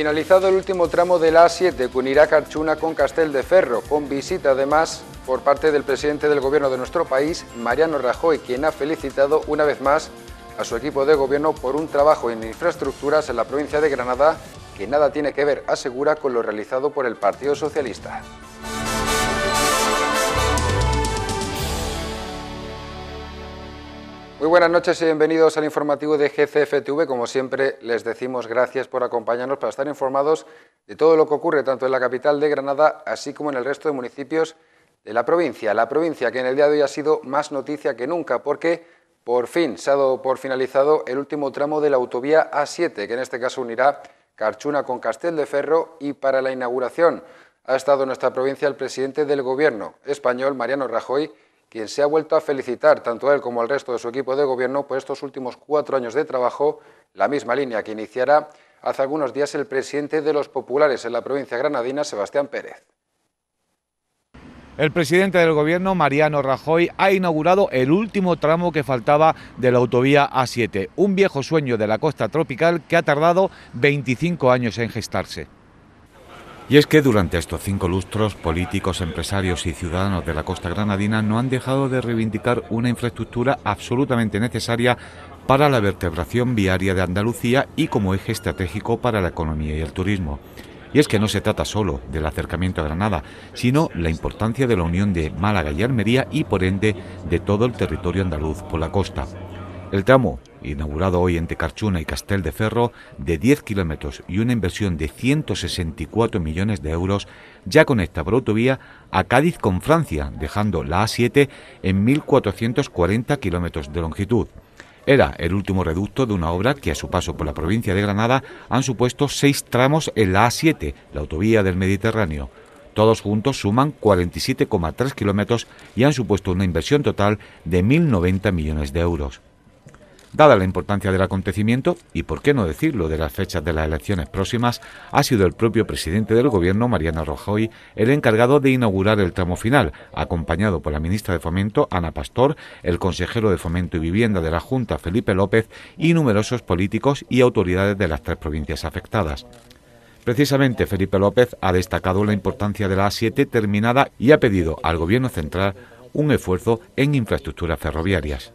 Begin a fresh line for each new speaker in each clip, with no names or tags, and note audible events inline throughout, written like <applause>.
Finalizado el último tramo de la A7 de unirá Carchuna con Castel de Ferro, con visita además por parte del presidente del gobierno de nuestro país, Mariano Rajoy, quien ha felicitado una vez más a su equipo de gobierno por un trabajo en infraestructuras en la provincia de Granada que nada tiene que ver, asegura, con lo realizado por el Partido Socialista. Muy buenas noches y bienvenidos al informativo de GCFTV. Como siempre, les decimos gracias por acompañarnos para estar informados de todo lo que ocurre tanto en la capital de Granada, así como en el resto de municipios de la provincia. La provincia que en el día de hoy ha sido más noticia que nunca, porque por fin se ha dado por finalizado el último tramo de la autovía A7, que en este caso unirá Carchuna con Castel de Ferro y para la inauguración ha estado en nuestra provincia el presidente del Gobierno español, Mariano Rajoy, quien se ha vuelto a felicitar tanto a él como al resto de su equipo de gobierno por estos últimos cuatro años de trabajo, la misma línea que iniciará hace algunos días el presidente de los populares en la provincia granadina, Sebastián Pérez.
El presidente del gobierno, Mariano Rajoy, ha inaugurado el último tramo que faltaba de la autovía A7, un viejo sueño de la costa tropical que ha tardado 25 años en gestarse. Y es que durante estos cinco lustros, políticos, empresarios y ciudadanos de la costa granadina no han dejado de reivindicar una infraestructura absolutamente necesaria para la vertebración viaria de Andalucía y como eje estratégico para la economía y el turismo. Y es que no se trata solo del acercamiento a Granada, sino la importancia de la unión de Málaga y Almería y por ende de todo el territorio andaluz por la costa. El tramo, inaugurado hoy entre Carchuna y Castel de Ferro, de 10 kilómetros y una inversión de 164 millones de euros, ya conecta por autovía a Cádiz con Francia, dejando la A7 en 1.440 kilómetros de longitud. Era el último reducto de una obra que a su paso por la provincia de Granada han supuesto seis tramos en la A7, la autovía del Mediterráneo. Todos juntos suman 47,3 kilómetros y han supuesto una inversión total de 1.090 millones de euros. Dada la importancia del acontecimiento, y por qué no decirlo, de las fechas de las elecciones próximas, ha sido el propio presidente del Gobierno, Mariana Rojoy, el encargado de inaugurar el tramo final, acompañado por la ministra de Fomento, Ana Pastor, el consejero de Fomento y Vivienda de la Junta, Felipe López, y numerosos políticos y autoridades de las tres provincias afectadas. Precisamente Felipe López ha destacado la importancia de la A7 terminada y ha pedido al Gobierno central un esfuerzo en infraestructuras ferroviarias.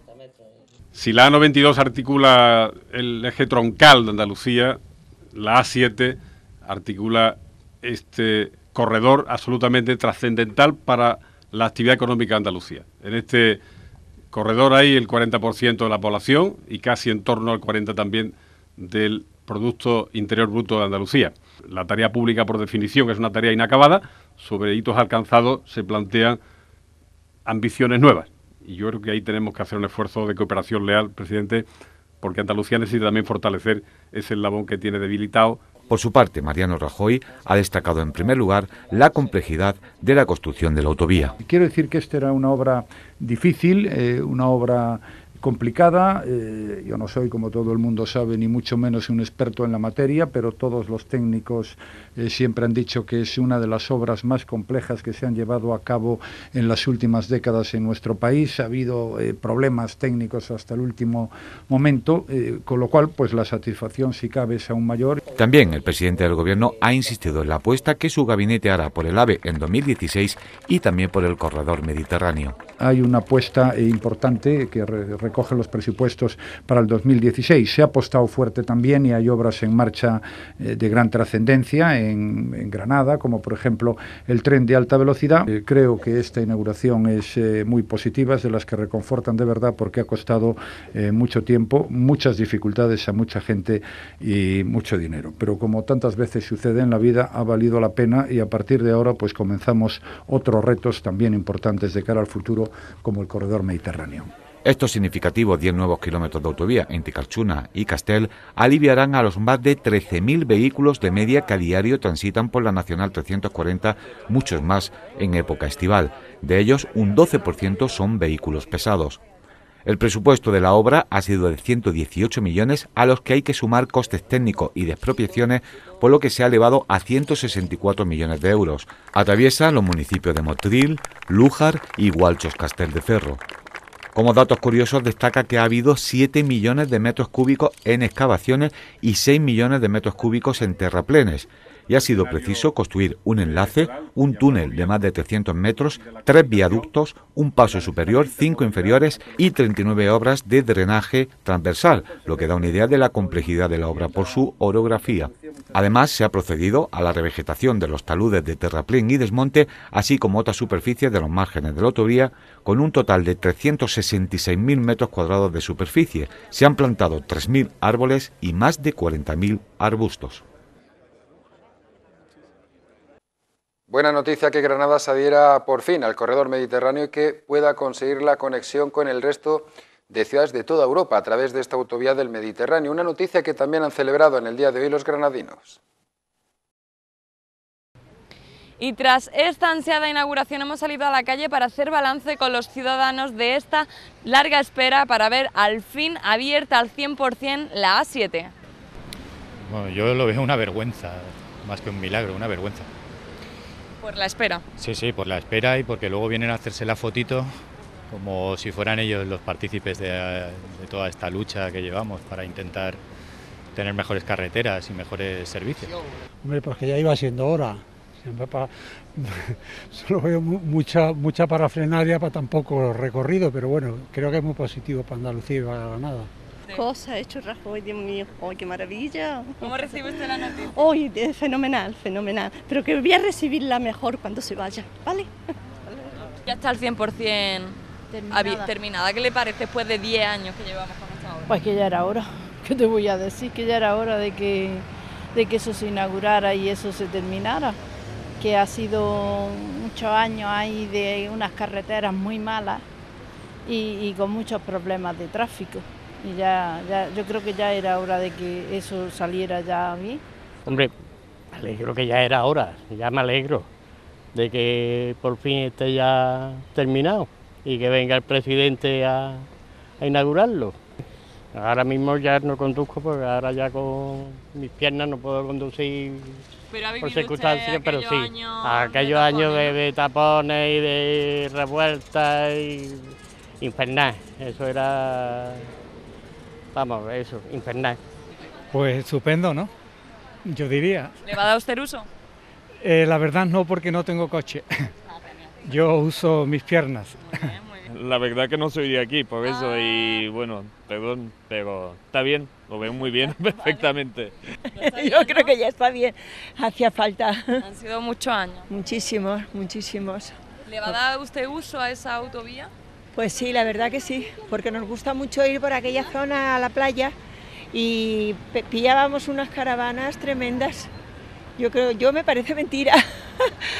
Si la A92 articula el eje troncal de Andalucía, la A7 articula este corredor absolutamente trascendental para la actividad económica de Andalucía. En este corredor hay el 40% de la población y casi en torno al 40% también del Producto Interior Bruto de Andalucía. La tarea pública, por definición, es una tarea inacabada. Sobre hitos alcanzados se plantean ambiciones nuevas. Y yo creo que ahí tenemos que hacer un esfuerzo de cooperación leal, presidente, porque Andalucía necesita también fortalecer ese eslabón que tiene debilitado. Por su parte, Mariano Rajoy ha destacado en primer lugar la
complejidad de la construcción de la autovía.
Quiero decir que esta era una obra difícil, eh, una obra complicada. Eh, yo no soy, como todo el mundo sabe, ni mucho menos un experto en la materia, pero todos los técnicos eh, siempre han dicho que es una de las obras más complejas que se han llevado a cabo en las últimas décadas en nuestro país. Ha habido eh, problemas técnicos hasta el último momento, con lo cual, pues la satisfacción, si cabe, es aún mayor.
También el presidente del Gobierno ha insistido en la apuesta que su gabinete hará por el AVE en 2016 y también por el corredor mediterráneo.
Hay una apuesta importante que cogen los presupuestos para el 2016. Se ha apostado fuerte también y hay obras en marcha eh, de gran trascendencia en, Granada, como por ejemplo el tren de alta velocidad. Eh, creo que esta inauguración es eh, muy positiva, es de las que reconfortan de verdad porque ha costado mucho tiempo, muchas dificultades a mucha gente y mucho dinero. Pero como tantas veces sucede en la vida, ha valido la pena y a partir de ahora pues comenzamos otros retos también importantes de cara al futuro como el corredor mediterráneo.
Estos significativos 10 nuevos kilómetros de autovía ...en Carchuna y Castel aliviarán a los más de 13.000 vehículos de media que a diario transitan por la Nacional 340, muchos más en época estival. De ellos, un 12% son vehículos pesados. El presupuesto de la obra ha sido de 118 millones, a los que hay que sumar costes técnicos y despropiaciones, por lo que se ha elevado a 164 millones de euros. Atraviesa los municipios de Motril, Lújar y Gualchos Castel de Ferro. Como datos curiosos, destaca que ha habido 7 millones de metros cúbicos en excavaciones y 6 millones de metros cúbicos en terraplenes y ha sido preciso construir un enlace, un túnel de más de 300 metros, tres viaductos, un paso superior, cinco inferiores y 39 obras de drenaje transversal, lo que da una idea de la complejidad de la obra por su orografía. Además, se ha procedido a la revegetación de los taludes de terraplén y desmonte, así como otras superficies de los márgenes de la autovía, con un total de 366.000 metros cuadrados de superficie. Se han plantado 3.000 árboles y más de 40.000 arbustos.
Buena noticia que Granada se adhiera por fin al corredor mediterráneo y que pueda conseguir la conexión con el resto de ciudades de toda Europa a través de esta autovía del Mediterráneo. Una noticia que también han celebrado en el día de hoy los granadinos.
Y tras esta ansiada inauguración hemos salido a la calle para hacer balance con los ciudadanos de esta larga espera para ver al fin abierta al 100% la A7.
Bueno, yo lo veo una vergüenza, más que un milagro, una vergüenza. Por la espera. Sí, sí, por la espera y porque luego vienen a hacerse la fotito como si fueran ellos los partícipes de, toda esta lucha que llevamos para intentar tener mejores carreteras y mejores servicios.
Hombre, pues ya iba siendo hora. <laughs> Solo veo mucha, mucha parafrenaria para tampoco poco recorrido, pero bueno, creo que es muy positivo para Andalucía y para Granada
cosas he hecho hoy Dios mío, ¡Ay, oh, qué maravilla! ¿Cómo recibe usted la noticia? Hoy eh, fenomenal, fenomenal, pero que voy a recibirla mejor cuando se vaya, ¿vale? Ya está al 100% terminada. terminada. ¿Qué le parece después de 10 años que llevamos con esta obra? Pues
que ya era hora, <laughs> ¿qué te voy a decir? Que ya era hora de
que, de que eso se inaugurara y eso se terminara que ha sido muchos años ahí de unas carreteras muy malas y con muchos problemas de tráfico y ya, ya, yo creo que ya era hora de que eso saliera
ya a mí.
Hombre, me alegro que ya era hora, ya me alegro de que por fin esté ya terminado y que venga el presidente a, inaugurarlo. Ahora mismo ya no conduzco porque ahora ya con mis piernas no puedo conducir por circunstancias, pero sí. aquellos
años de, de, tapones y de revueltas y infernal, eso era
vamos, eso, infernal. Pues estupendo,
¿no? Yo diría.
¿Le va a dar usted uso?
Eh, la verdad no, porque no tengo coche. Ah, <laughs> Yo uso mis piernas. La verdad que no soy de aquí,
por eso, y ah. bueno, perdón, pero está bien, lo veo muy bien, <laughs> <laughs> perfectamente.
Yo creo que ya está bien, hacía falta. Han sido muchos años. Muchísimos, muchísimos. ¿Le va a dar usted uso a esa autovía? Pues sí, la verdad que sí, porque nos gusta mucho ir por aquella zona a la playa y pillábamos unas caravanas tremendas. Yo creo, yo me parece mentira. <laughs>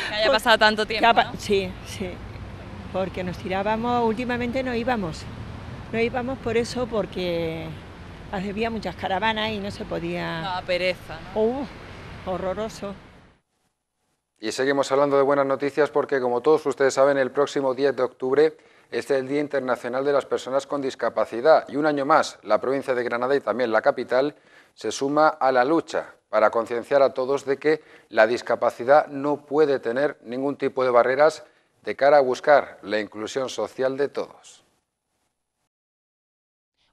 Que haya pasado tanto tiempo.
Sí, sí, porque nos tirábamos, últimamente no íbamos. No íbamos por eso porque había muchas caravanas y no se podía... No, pereza. ¿no? Uh, horroroso.
Y seguimos hablando de buenas noticias porque, como todos ustedes saben, el próximo 10 de octubre este es el Día Internacional de las Personas con Discapacidad y un año más la provincia de Granada y también la capital se suma a la lucha para concienciar a todos de que la discapacidad no puede tener ningún tipo de barreras de cara a buscar la inclusión social de todos.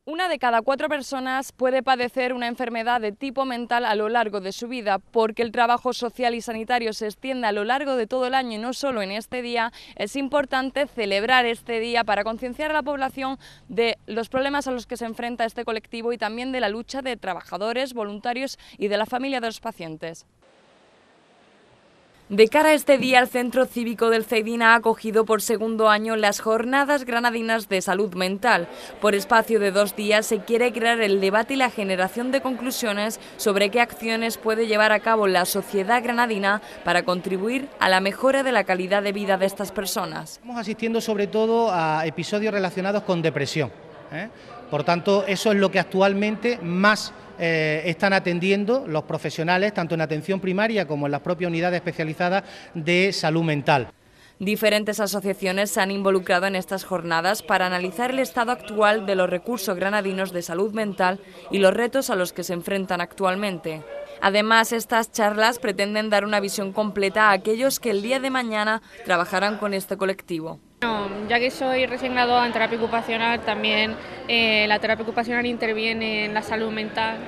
Una de cada cuatro personas puede padecer una enfermedad de tipo mental a lo largo de su vida. Porque el trabajo social y sanitario se extiende a lo largo de todo el año y no solo en este día, es importante celebrar este día para concienciar a la población de los problemas a los que se enfrenta este colectivo y también de la lucha de trabajadores, voluntarios y de la familia de los pacientes. De cara a este día, el Centro Cívico del Ceidina ha acogido por segundo año las Jornadas Granadinas de Salud Mental. Por espacio de dos días se quiere crear el debate y la generación de conclusiones sobre qué acciones puede llevar a cabo la sociedad granadina para contribuir a la mejora de la calidad de vida de estas personas.
Estamos asistiendo sobre todo a episodios relacionados con depresión. ¿eh? Por tanto, eso es lo que actualmente más eh, están atendiendo los profesionales, tanto en atención primaria como en las propias unidades especializadas de salud mental.
Diferentes asociaciones se han involucrado en estas jornadas para analizar el estado actual de los recursos granadinos de salud mental y los retos a los que se enfrentan actualmente. Además, estas charlas pretenden dar una visión completa a aquellos que el día de mañana trabajarán con este colectivo ya que soy recién graduada en terapia ocupacional,
también eh, la terapia ocupacional interviene en la salud mental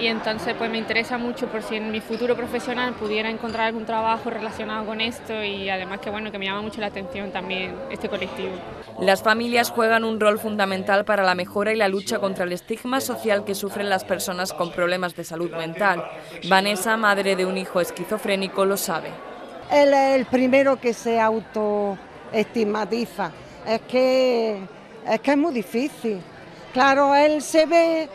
y entonces pues me interesa mucho por si en mi futuro profesional pudiera encontrar algún trabajo relacionado con esto y además que bueno que me llama mucho la atención también este colectivo.
Las familias juegan un rol fundamental para la mejora y la lucha contra el estigma social que sufren las personas con problemas de salud mental. Vanessa, madre de un hijo esquizofrénico, lo sabe.
Él es el primero que
se auto estigmatiza. Es que, es que es muy difícil. Claro, él se ve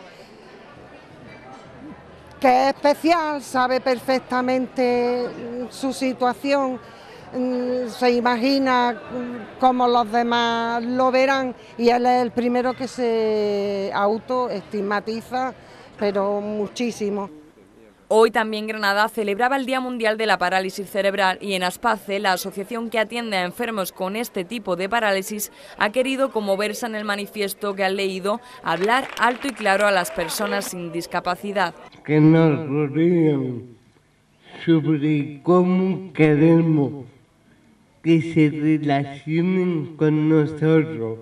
que es especial, sabe perfectamente su situación, mm, se imagina cómo los demás lo verán y él es el primero que se autoestigmatiza, pero muchísimo. Hoy también Granada celebraba el Día Mundial de la Parálisis Cerebral y en Aspace, la asociación que atiende a enfermos con este tipo de parálisis, ha querido, como versa en el manifiesto que ha leído, hablar alto y claro a las personas sin discapacidad.
Que nos rodeen sobre cómo queremos que se relacionen con nosotros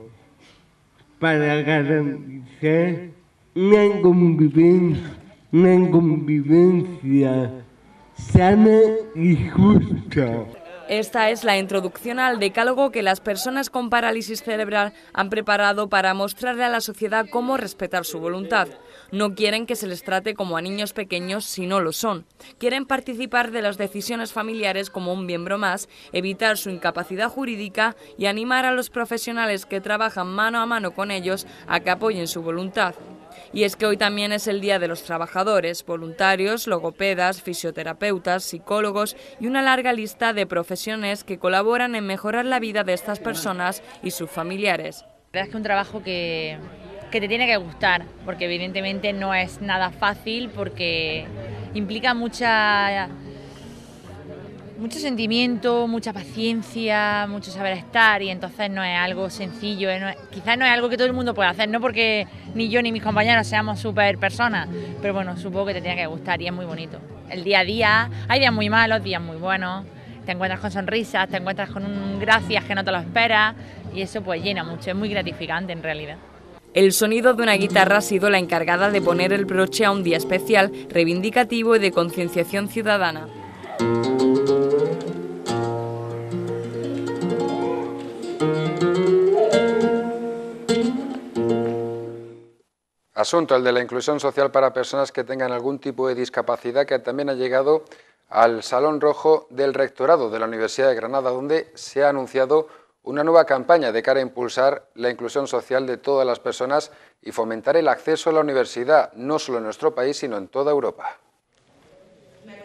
para garantizar una convivencia una convivencia sana y justa.
Esta es la introducción al decálogo que las personas con parálisis cerebral han preparado para mostrarle a la sociedad cómo respetar su voluntad. No quieren que se les trate como a niños pequeños si no lo son. Quieren participar de las decisiones familiares como un miembro más, evitar su incapacidad jurídica y animar a los profesionales que trabajan mano a mano con ellos a que apoyen su voluntad. Y es que hoy también es el Día de los Trabajadores, voluntarios, logopedas, fisioterapeutas, psicólogos y una larga lista de profesiones que colaboran en mejorar la vida de estas personas y sus familiares. La verdad es que un trabajo que, que te tiene que gustar, porque evidentemente no es nada fácil, porque implica mucha mucho sentimiento, mucha paciencia, mucho saber estar y entonces no es algo sencillo, quizás no es algo que todo el mundo pueda hacer, no porque ni yo ni mis compañeros seamos super personas, pero bueno, supongo que te tiene que gustar y es muy bonito. El día a día, hay días muy malos, días muy buenos, te encuentras con sonrisas, te encuentras con un gracias que no te lo esperas y eso pues llena mucho, es muy gratificante en realidad. El sonido de una guitarra ha sido la encargada de poner el broche a un día especial, reivindicativo y de concienciación ciudadana.
asunto, el de la inclusión social para personas que tengan algún tipo de discapacidad, que también ha llegado al Salón Rojo del Rectorado de la Universidad de Granada, donde se ha anunciado una nueva campaña de cara a impulsar la inclusión social de todas las personas y fomentar el acceso a la universidad, no solo en nuestro país, sino en toda Europa.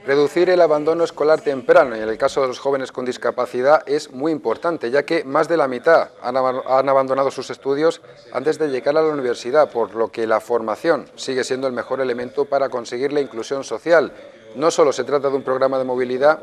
Reducir el abandono escolar temprano, y en el caso de los jóvenes con discapacidad, es muy importante, ya que más de la mitad han, abandonado sus estudios antes de llegar a la universidad, por lo que la formación sigue siendo el mejor elemento para conseguir la inclusión social. No solo se trata de un programa de movilidad,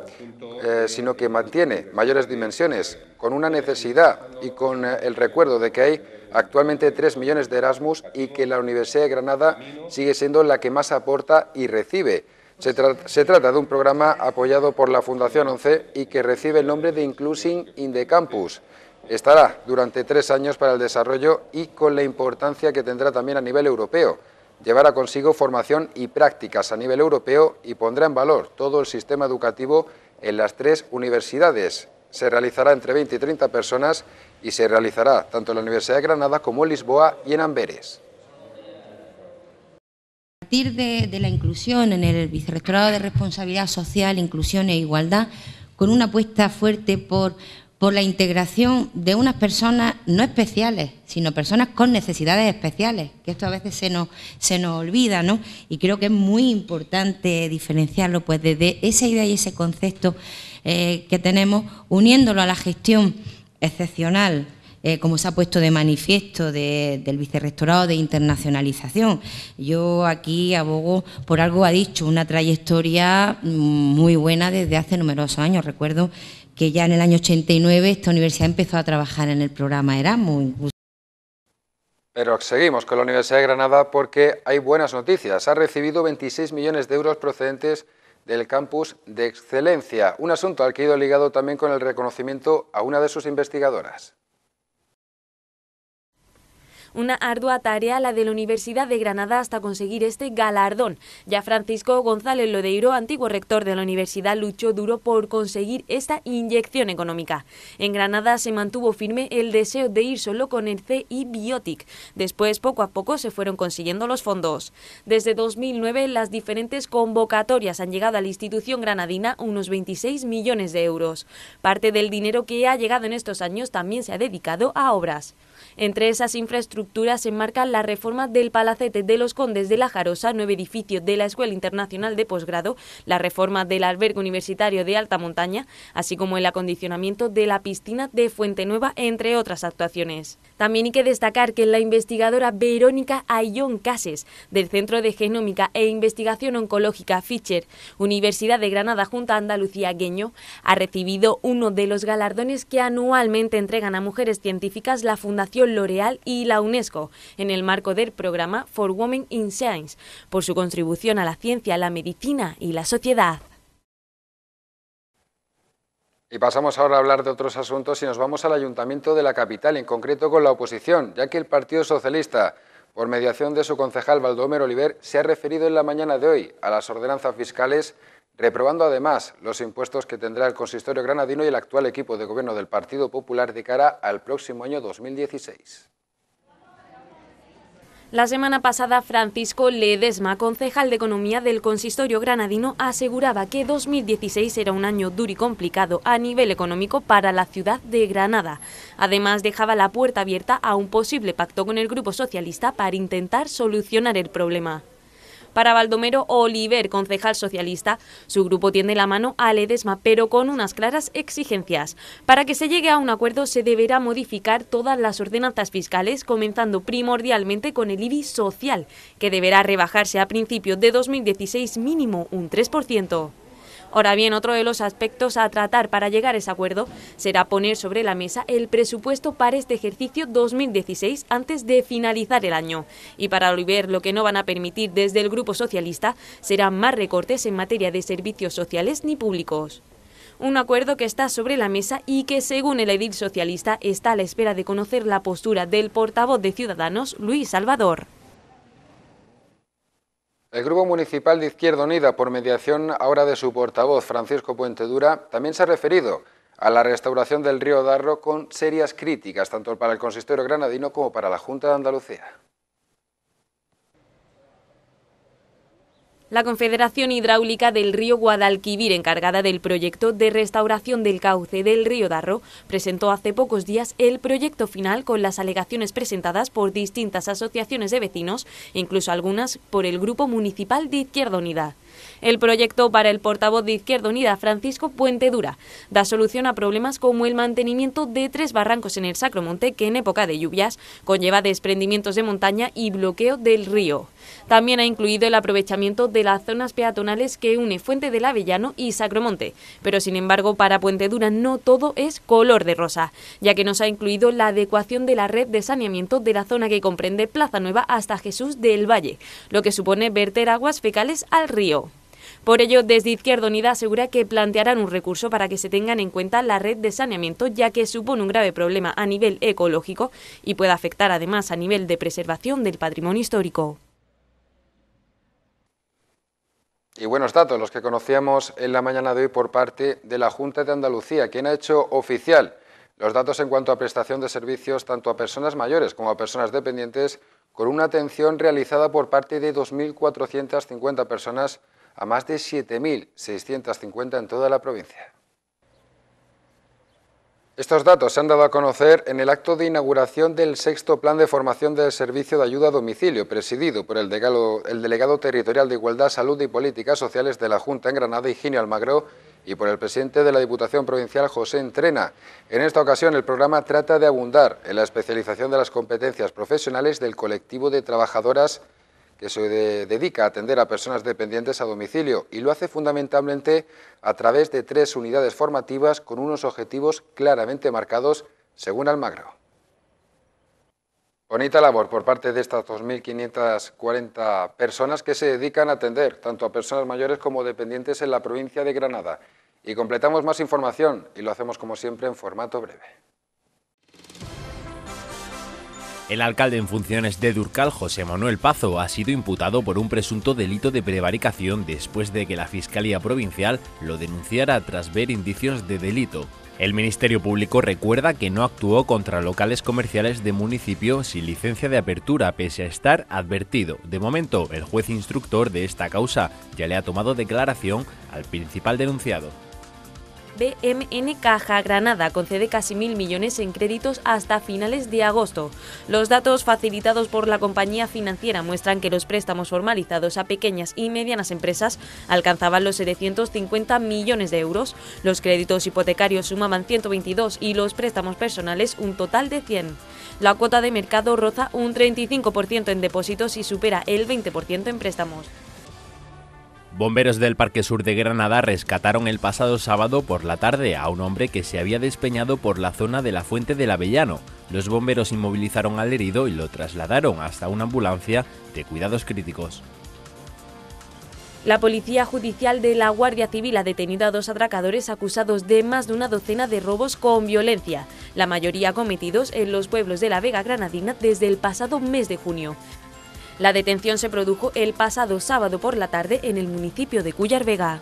eh, sino que mantiene mayores dimensiones, con una necesidad y con eh, el recuerdo de que hay actualmente 3 millones de Erasmus y que la Universidad de Granada sigue siendo la que más aporta y recibe. Se, trata de un programa apoyado por la Fundación ONCE y que recibe el nombre de Inclusing in the Campus. Estará durante tres años para el desarrollo y con la importancia que tendrá también a nivel europeo. Llevará consigo formación y prácticas a nivel europeo y pondrá en valor todo el sistema educativo en las tres universidades. Se realizará entre 20 y 30 personas y se realizará tanto en la Universidad de Granada como en Lisboa y en Amberes
partir de, la inclusión en el Vicerrectorado de Responsabilidad Social, Inclusión e Igualdad, con una apuesta fuerte por, por la integración de unas personas no especiales, sino personas con necesidades especiales, que esto a veces se nos, se nos olvida, ¿no? Y creo que es muy importante diferenciarlo, pues desde esa idea y ese concepto eh, que tenemos, uniéndolo a la gestión excepcional eh, como se ha puesto de manifiesto de, del vicerrectorado de internacionalización. Yo aquí abogo por algo ha dicho, una trayectoria muy buena desde hace numerosos años. Recuerdo que ya en el año 89 esta universidad empezó a trabajar en el programa Erasmus,
pero seguimos con la Universidad de Granada porque hay buenas noticias. Ha recibido 26 millones de euros procedentes del campus de excelencia, un asunto al que ha ido ligado también con el reconocimiento a una de sus investigadoras.
Una ardua tarea la de la Universidad de Granada hasta conseguir este galardón. Ya Francisco González Lodeiro, antiguo rector de la universidad, luchó duro por conseguir esta inyección económica. En Granada se mantuvo firme el deseo de ir solo con el CI Biotic. Después, poco a poco, se fueron consiguiendo los fondos. Desde 2009, las diferentes convocatorias han llegado a la institución granadina unos 26 millones de euros. Parte del dinero que ha llegado en estos años también se ha dedicado a obras. Entre esas infraestructuras se enmarcan la reforma del Palacete de los Condes de la Jarosa, nuevo edificio de la Escuela Internacional de Posgrado, la reforma del Albergue Universitario de Alta Montaña, así como el acondicionamiento de la piscina de Fuente Nueva, entre otras actuaciones. También hay que destacar que la investigadora Verónica Ayón Cases, del Centro de Genómica e Investigación Oncológica Fischer, Universidad de Granada Junta Andalucía Gueño, ha recibido uno de los galardones que anualmente entregan a mujeres científicas la Fundación L'Oreal y la UNESCO en el marco del programa For Women in Science por su contribución a la ciencia, la medicina y la sociedad.
Y pasamos ahora a hablar de otros asuntos y nos vamos al Ayuntamiento de la capital, en concreto con la oposición, ya que el Partido Socialista, por mediación de su concejal Baldomero Oliver, se ha referido en la mañana de hoy a las ordenanzas fiscales reprobando además los impuestos que tendrá el consistorio granadino y el actual equipo de gobierno del Partido Popular de cara al próximo año 2016.
La semana pasada, Francisco Ledesma, concejal de Economía del Consistorio Granadino, aseguraba que 2016 era un año duro y complicado a nivel económico para la ciudad de Granada. Además, dejaba la puerta abierta a un posible pacto con el Grupo Socialista para intentar solucionar el problema. Para Baldomero Oliver, concejal socialista, su grupo tiende la mano a Ledesma, pero con unas claras exigencias. Para que se llegue a un acuerdo se deberá modificar todas las ordenanzas fiscales, comenzando primordialmente con el IBI social, que deberá rebajarse a principios de 2016 mínimo un 3%. Ahora bien, otro de los aspectos a tratar para llegar a ese acuerdo será poner sobre la mesa el presupuesto para este ejercicio 2016 antes de finalizar el año. Y para Oliver, lo que no van a permitir desde el Grupo Socialista serán más recortes en materia de servicios sociales ni públicos un acuerdo que está sobre la mesa y que, según el edil socialista, está a la espera de conocer la postura del portavoz de Ciudadanos, Luis Salvador.
El Grupo Municipal de Izquierda Unida, por mediación ahora de su portavoz, Francisco Puente Dura, también se ha referido a la restauración del río Darro con serias críticas, tanto para el consistorio granadino como para la Junta de Andalucía.
La Confederación Hidráulica del Río Guadalquivir, encargada del proyecto de restauración del cauce del río Darro, presentó hace pocos días el proyecto final con las alegaciones presentadas por distintas asociaciones de vecinos, incluso algunas por el Grupo Municipal de Izquierda Unida. El proyecto para el portavoz de Izquierda Unida, Francisco Puente Dura, da solución a problemas como el mantenimiento de tres barrancos en el Sacromonte que en época de lluvias conlleva desprendimientos de montaña y bloqueo del río. También ha incluido el aprovechamiento de las zonas peatonales que une Fuente del Avellano y Sacromonte, pero sin embargo para Puente Dura no todo es color de rosa, ya que nos ha incluido la adecuación de la red de saneamiento de la zona que comprende Plaza Nueva hasta Jesús del Valle, lo que supone verter aguas fecales al río. Por ello, desde Izquierda Unida asegura que plantearán un recurso para que se tengan en cuenta la red de saneamiento, ya que supone un grave problema a nivel ecológico y puede afectar además a nivel de preservación del patrimonio histórico.
Y buenos datos los que conocíamos en la mañana de hoy por parte de la Junta de Andalucía, quien ha hecho oficial los datos en cuanto a prestación de servicios tanto a personas mayores como a personas dependientes, con una atención realizada por parte de 2.450 personas a más de 7.650 en toda la provincia. Estos datos se han dado a conocer en el acto de inauguración del sexto plan de formación del servicio de ayuda a domicilio, presidido por el delegado, territorial de Igualdad, Salud y Políticas Sociales de la Junta en Granada, Higinio Almagro, y por el presidente de la Diputación Provincial, José Entrena. En esta ocasión, el programa trata de abundar en la especialización de las competencias profesionales del colectivo de trabajadoras que se dedica a atender a personas dependientes a domicilio y lo hace fundamentalmente a través de tres unidades formativas con unos objetivos claramente marcados, según Almagro. Bonita labor por parte de estas 2.540 personas que se dedican a atender tanto a personas mayores como dependientes en la provincia de Granada. Y completamos más información y lo hacemos como siempre en formato breve.
El alcalde en funciones de Durcal, José Manuel Pazo, ha sido imputado por un presunto delito de prevaricación después de que la Fiscalía Provincial lo denunciara tras ver indicios de delito. El Ministerio Público recuerda que no actuó contra locales comerciales de municipio sin licencia de apertura, pese a estar advertido. De momento, el juez instructor de esta causa ya le ha tomado declaración al principal denunciado.
BMN Caja Granada concede casi mil millones en créditos hasta finales de agosto. Los datos facilitados por la compañía financiera muestran que los préstamos formalizados a pequeñas y medianas empresas alcanzaban los 750 millones de euros, los créditos hipotecarios sumaban 122 y los préstamos personales un total de 100. La cuota de mercado roza un 35% en depósitos y supera el 20% en préstamos.
Bomberos del Parque Sur de Granada rescataron el pasado sábado por la tarde a un hombre que se había despeñado por la zona de la Fuente del Avellano. Los bomberos inmovilizaron al herido y lo trasladaron hasta una ambulancia de cuidados críticos.
La Policía Judicial de la Guardia Civil ha detenido a dos atracadores acusados de más de una docena de robos con violencia, la mayoría cometidos en los pueblos de la Vega Granadina desde el pasado mes de junio. La detención se produjo el pasado sábado por la tarde en el municipio de Cuyar Vega.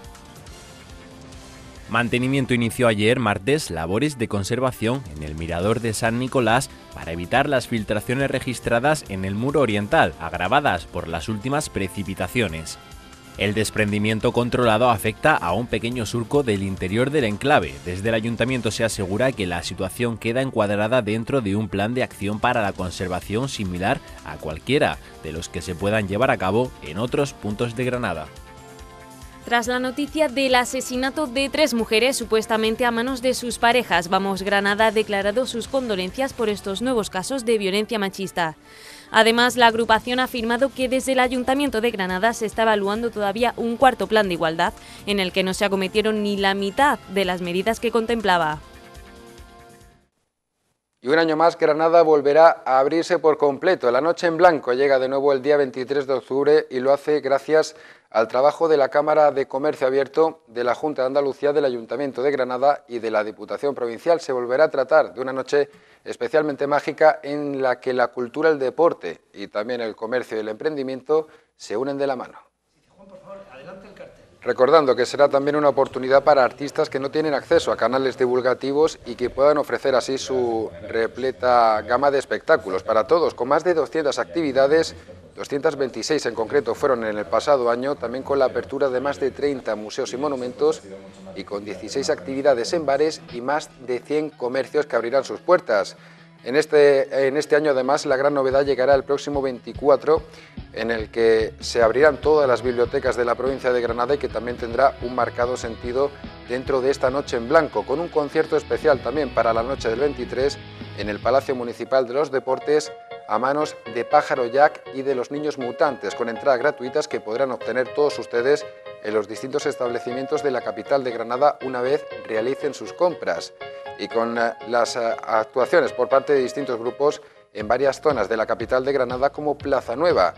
Mantenimiento inició ayer martes labores de conservación en el mirador de San Nicolás para evitar las filtraciones registradas en el muro oriental, agravadas por las últimas precipitaciones. El desprendimiento controlado afecta a un pequeño surco del interior del enclave. Desde el ayuntamiento se asegura que la situación queda encuadrada dentro de un plan de acción para la conservación similar a cualquiera de los que se puedan llevar a cabo en otros puntos de Granada.
Tras
la noticia del asesinato de tres mujeres supuestamente a manos de sus parejas, Vamos Granada ha declarado sus condolencias por estos nuevos casos de violencia machista. Además, la agrupación ha afirmado que desde el Ayuntamiento de Granada se está evaluando todavía un cuarto plan de igualdad en el que no se acometieron ni la mitad de las medidas que contemplaba.
Y un año más Granada volverá a abrirse por completo. La noche en blanco llega de nuevo el día 23 de octubre y lo hace gracias al trabajo de la Cámara de Comercio Abierto, de la Junta de Andalucía, del Ayuntamiento de Granada y de la Diputación Provincial. Se volverá a tratar de una noche especialmente mágica en la que la cultura, el deporte y también el comercio y el emprendimiento se unen de la mano. por favor, adelante el recordando que será también una oportunidad para artistas que no tienen acceso a canales divulgativos y que puedan ofrecer así su repleta gama de espectáculos para todos, con más de 200 actividades, 226 en concreto fueron en el pasado año, también con la apertura de más de 30 museos y monumentos y con 16 actividades en bares y más de 100 comercios que abrirán sus puertas. En este, en este año, además, la gran novedad llegará el próximo 24, en el que se abrirán todas las bibliotecas de la provincia de Granada y que también tendrá un marcado sentido dentro de esta Noche en Blanco, con un concierto especial también para la noche del 23 en el Palacio Municipal de los Deportes a manos de Pájaro Jack y de los Niños Mutantes, con entradas gratuitas que podrán obtener todos ustedes en los distintos establecimientos de la capital de Granada una vez realicen sus compras y con eh, las eh, actuaciones por parte de distintos grupos en varias zonas de la capital de Granada como Plaza Nueva.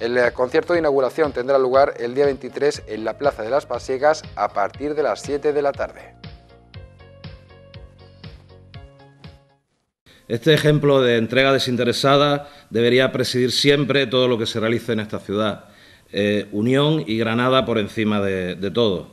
El eh, concierto de inauguración tendrá lugar el día 23 en la Plaza de las Pasiegas a partir de las 7 de la tarde.
Este ejemplo de entrega desinteresada debería presidir siempre todo lo que se realice en esta ciudad. unión y Granada por encima de todo.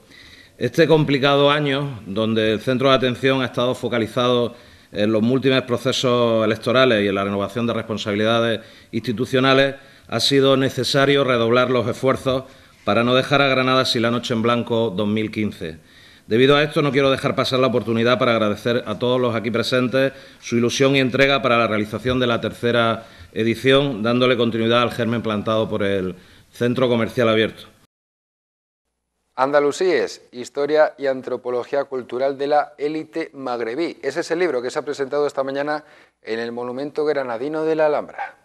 Este complicado año, donde el centro de atención ha estado focalizado en los múltiples procesos electorales y en la renovación de responsabilidades institucionales, ha sido necesario redoblar los esfuerzos para no dejar a Granada sin la noche en blanco 2015. Debido a esto, no quiero dejar pasar la oportunidad para agradecer a todos los aquí presentes su ilusión y entrega para la realización de la tercera edición, dándole continuidad al germen plantado por el Centro Comercial Abierto.
Andalusíes, Historia y Antropología Cultural de la Élite Magrebí. Ese es el libro que se ha presentado esta mañana en el Monumento Granadino de la Alhambra.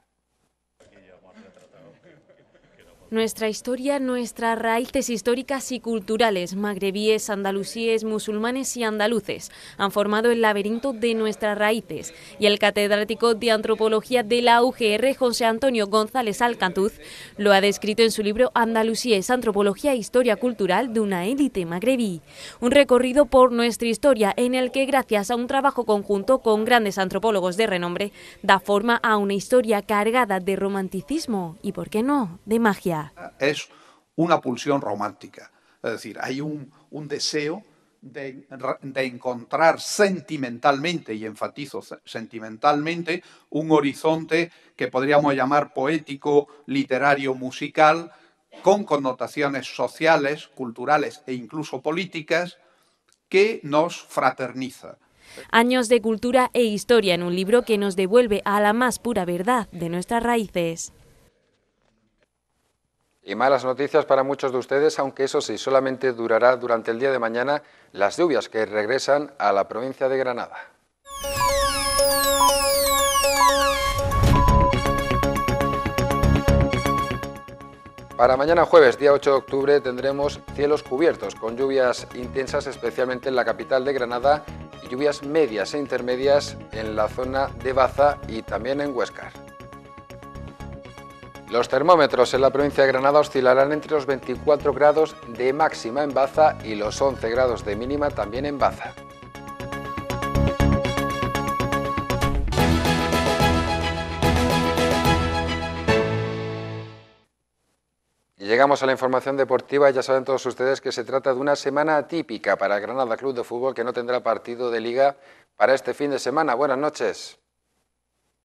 Nuestra historia, nuestras raíces históricas y culturales, magrebíes, andalusíes, musulmanes y andaluces, han formado el laberinto de nuestras raíces. Y el catedrático de antropología de la UGR, José Antonio González Alcantuz, lo ha descrito en su libro Andalusíes, Antropología e Historia Cultural de una élite magrebí. Un recorrido por nuestra historia en el que, gracias a un trabajo conjunto con grandes antropólogos de renombre, da forma a una historia cargada de romanticismo y, ¿por qué no?, de magia
es una pulsión romántica. Es decir, hay un, deseo de, de, encontrar sentimentalmente, y enfatizo sentimentalmente, un horizonte que podríamos llamar poético, literario, musical, con connotaciones sociales, culturales e incluso políticas, que nos fraterniza.
Años de cultura e historia en un libro que nos devuelve a la más pura verdad de nuestras raíces.
Y malas noticias para muchos de ustedes, aunque eso sí, solamente durará durante el día de mañana las lluvias que regresan a la provincia de Granada. Para mañana jueves, día 8 de octubre, tendremos cielos cubiertos con lluvias intensas, especialmente en la capital de Granada, y lluvias medias e intermedias en la zona de Baza y también en Huescar. Los termómetros en la provincia de Granada oscilarán entre los 24 grados de máxima en Baza y los 11 grados de mínima también en Baza. Llegamos a la información deportiva. Ya saben todos ustedes que se trata de una semana atípica para el Granada Club de Fútbol que no tendrá partido de liga para este fin de semana. Buenas noches.